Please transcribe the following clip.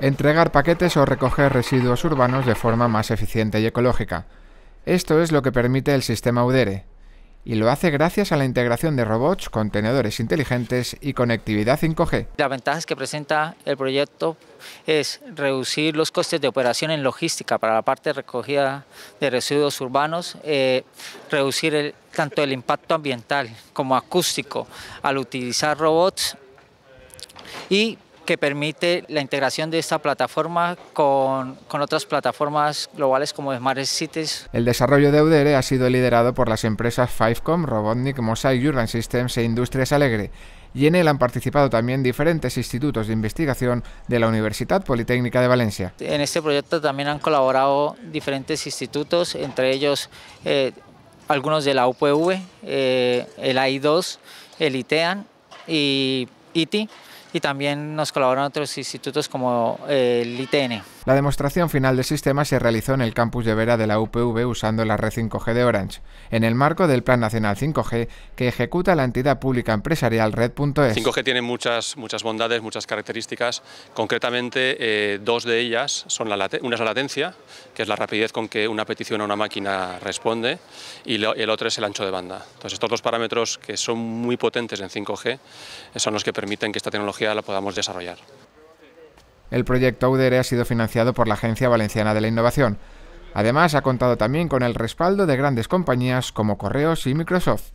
entregar paquetes o recoger residuos urbanos de forma más eficiente y ecológica. Esto es lo que permite el sistema Udere, y lo hace gracias a la integración de robots, contenedores inteligentes y conectividad 5G. La ventajas que presenta el proyecto es reducir los costes de operación en logística para la parte recogida de residuos urbanos, eh, reducir tanto el impacto ambiental como acústico al utilizar robots y que permite la integración de esta plataforma con, con otras plataformas globales como Smart Cities. El desarrollo de Eudere ha sido liderado por las empresas Fivecom, Robotnik, Mosaic Urban Systems e Industrias Alegre, y en él han participado también diferentes institutos de investigación de la Universidad Politécnica de Valencia. En este proyecto también han colaborado diferentes institutos, entre ellos eh, algunos de la UPV, eh, el AI2, el ITEAN y ITI y también nos colaboran otros institutos como eh, el ITN. La demostración final del sistema se realizó en el campus de Vera de la UPV usando la red 5G de Orange, en el marco del Plan Nacional 5G que ejecuta la entidad pública empresarial Red.es. 5G tiene muchas, muchas bondades, muchas características, concretamente eh, dos de ellas son la una es la latencia, que es la rapidez con que una petición a una máquina responde, y el otro es el ancho de banda. Entonces estos dos parámetros que son muy potentes en 5G eh, son los que permiten que esta tecnología la podamos desarrollar. El proyecto Audere ha sido financiado por la Agencia Valenciana de la Innovación. Además, ha contado también con el respaldo de grandes compañías como Correos y Microsoft.